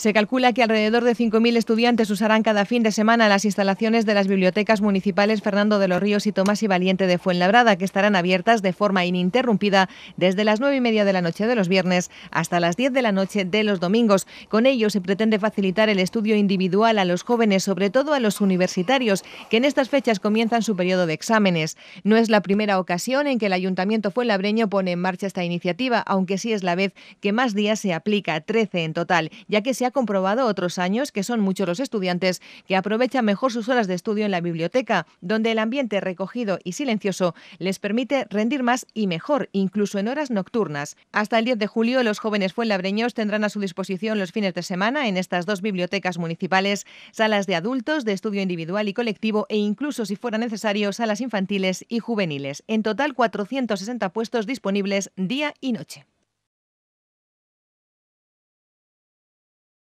Se calcula que alrededor de 5.000 estudiantes usarán cada fin de semana las instalaciones de las bibliotecas municipales Fernando de los Ríos y Tomás y Valiente de Fuenlabrada, que estarán abiertas de forma ininterrumpida desde las 9 y media de la noche de los viernes hasta las 10 de la noche de los domingos. Con ello se pretende facilitar el estudio individual a los jóvenes, sobre todo a los universitarios, que en estas fechas comienzan su periodo de exámenes. No es la primera ocasión en que el Ayuntamiento Fuenlabreño pone en marcha esta iniciativa, aunque sí es la vez que más días se aplica, 13 en total, ya que se ha comprobado otros años que son muchos los estudiantes que aprovechan mejor sus horas de estudio en la biblioteca, donde el ambiente recogido y silencioso les permite rendir más y mejor, incluso en horas nocturnas. Hasta el 10 de julio, los jóvenes fuenlabreños tendrán a su disposición los fines de semana en estas dos bibliotecas municipales salas de adultos, de estudio individual y colectivo e incluso, si fuera necesario, salas infantiles y juveniles. En total, 460 puestos disponibles día y noche.